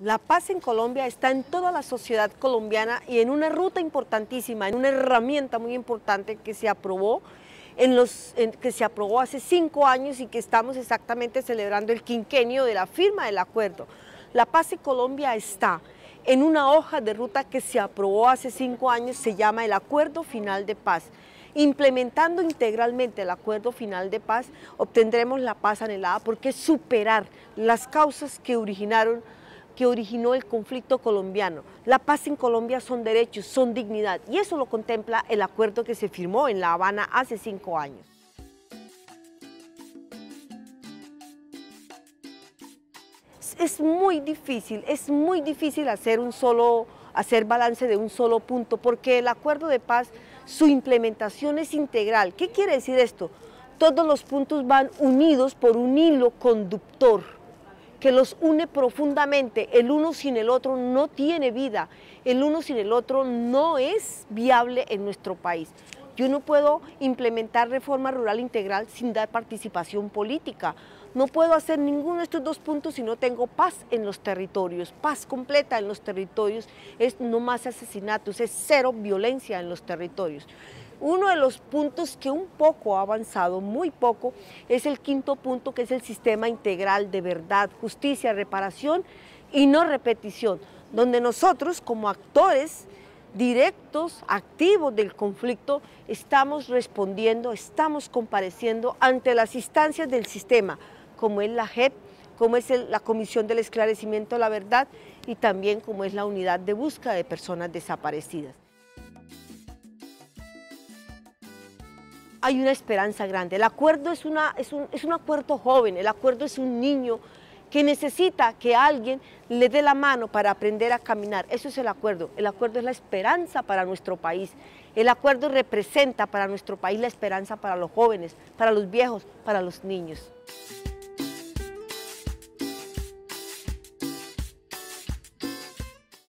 La paz en Colombia está en toda la sociedad colombiana y en una ruta importantísima, en una herramienta muy importante que se aprobó que se aprobó hace cinco años y que estamos exactamente celebrando el quinquenio de la firma del acuerdo. La paz en Colombia está en una hoja de ruta que se aprobó hace cinco años, se llama el Acuerdo Final de Paz. Implementando integralmente el Acuerdo Final de Paz, obtendremos la paz anhelada porque superar las causas que originaron que originó el conflicto colombiano. La paz en Colombia son derechos, son dignidad y eso lo contempla el acuerdo que se firmó en La Habana hace cinco años. es muy difícil, es muy difícil hacer un solo hacer balance de un solo punto, porque el acuerdo de paz, su implementación es integral. ¿Qué quiere decir esto? Todos los puntos van unidos por un hilo conductor que los une profundamente. El uno sin el otro no tiene vida. El uno sin el otro no es viable en nuestro país. Yo no puedo implementar reforma rural integral sin dar participación política. No puedo hacer ninguno de estos dos puntos si no tengo paz en los territorios, paz completa en los territorios, es no más asesinatos, es cero violencia en los territorios. Uno de los puntos que un poco ha avanzado, muy poco, es el quinto punto que es el sistema integral de verdad, justicia, reparación y no repetición, donde nosotros como actores directos, activos del conflicto, estamos respondiendo, estamos compareciendo ante las instancias del sistema, como es la JEP, como es la Comisión del Esclarecimiento de la Verdad y también como es la Unidad de Búsqueda de Personas Desaparecidas. Hay una esperanza grande. El acuerdo es, una, es, un, es un acuerdo joven, el acuerdo es un niño que necesita que alguien le dé la mano para aprender a caminar. Eso es el acuerdo. El acuerdo es la esperanza para nuestro país. El acuerdo representa para nuestro país la esperanza para los jóvenes, para los viejos, para los niños.